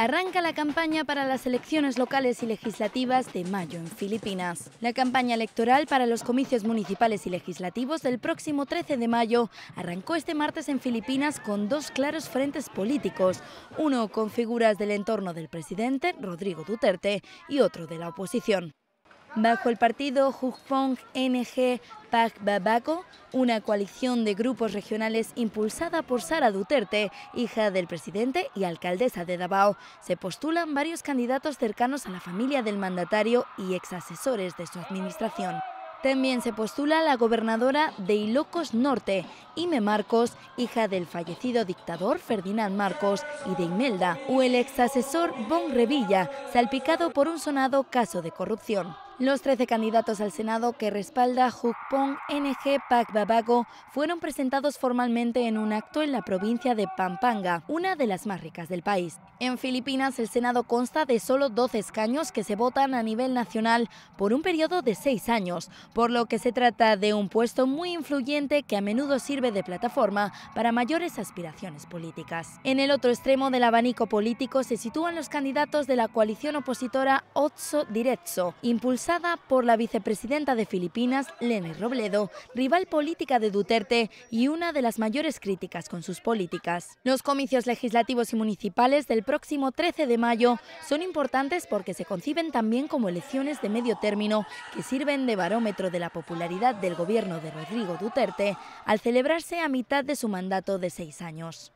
Arranca la campaña para las elecciones locales y legislativas de mayo en Filipinas. La campaña electoral para los comicios municipales y legislativos del próximo 13 de mayo arrancó este martes en Filipinas con dos claros frentes políticos, uno con figuras del entorno del presidente Rodrigo Duterte y otro de la oposición. Bajo el partido Jukpong NG Pag Babago, una coalición de grupos regionales impulsada por Sara Duterte, hija del presidente y alcaldesa de Davao, se postulan varios candidatos cercanos a la familia del mandatario y exasesores de su administración. También se postula la gobernadora de Ilocos Norte, Ime Marcos, hija del fallecido dictador Ferdinand Marcos y de Imelda, o el exasesor Bon Revilla, salpicado por un sonado caso de corrupción. Los 13 candidatos al Senado que respalda Jukpong NG Pak Babago fueron presentados formalmente en un acto en la provincia de Pampanga, una de las más ricas del país. En Filipinas, el Senado consta de solo 12 escaños que se votan a nivel nacional por un periodo de seis años, por lo que se trata de un puesto muy influyente que a menudo sirve de plataforma para mayores aspiraciones políticas. En el otro extremo del abanico político se sitúan los candidatos de la coalición opositora Otso Direzzo, impulsada por la vicepresidenta de Filipinas, Lene Robledo, rival política de Duterte y una de las mayores críticas con sus políticas. Los comicios legislativos y municipales del próximo 13 de mayo son importantes porque se conciben también como elecciones de medio término que sirven de barómetro de la popularidad del gobierno de Rodrigo Duterte al celebrarse a mitad de su mandato de seis años.